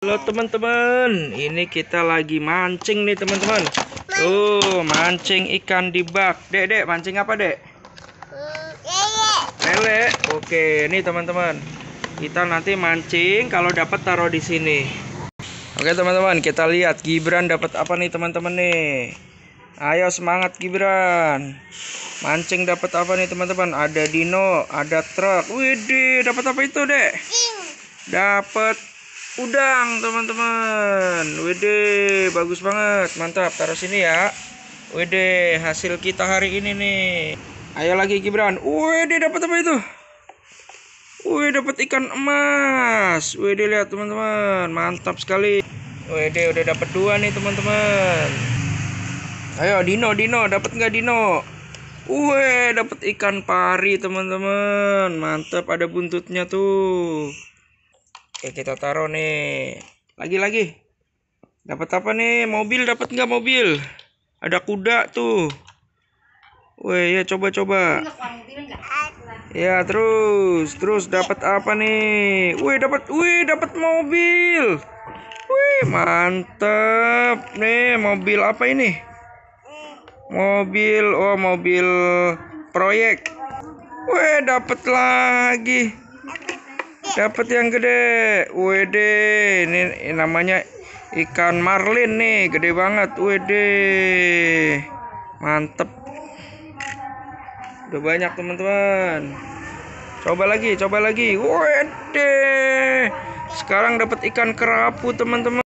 Halo teman-teman, ini kita lagi mancing nih teman-teman. Tuh, mancing ikan di bak. Dek, dek, mancing apa, Dek? Lele. Oke, ini teman-teman. Kita nanti mancing kalau dapat taruh di sini. Oke, teman-teman, kita lihat Gibran dapat apa nih, teman-teman nih. Ayo semangat Gibran. Mancing dapat apa nih, teman-teman? Ada dino, ada truk. Widih, dapat apa itu, Dek? Dapat udang teman-teman wede bagus banget mantap taruh sini ya wede hasil kita hari ini nih ayo lagi Gibran wede dapat apa itu Wede dapat ikan emas. Wede lihat teman-teman, mantap sekali. Wede udah dapat dua nih teman-teman. Ayo Dino, Dino dapat nggak Dino? Wih dapat ikan pari teman-teman, mantap ada buntutnya tuh. Oke kita taruh nih. Lagi-lagi. Dapat apa nih? Mobil dapat nggak mobil? Ada kuda tuh. woi ya coba-coba. Ya terus terus dapat apa nih? woi dapat woi dapat mobil. woi mantap nih mobil apa ini? Mobil oh mobil proyek. woi dapat lagi dapat yang gede WD ini, namanya ikan marlin nih gede banget WD mantep udah banyak teman-teman coba lagi coba lagi WD sekarang dapat ikan kerapu teman-teman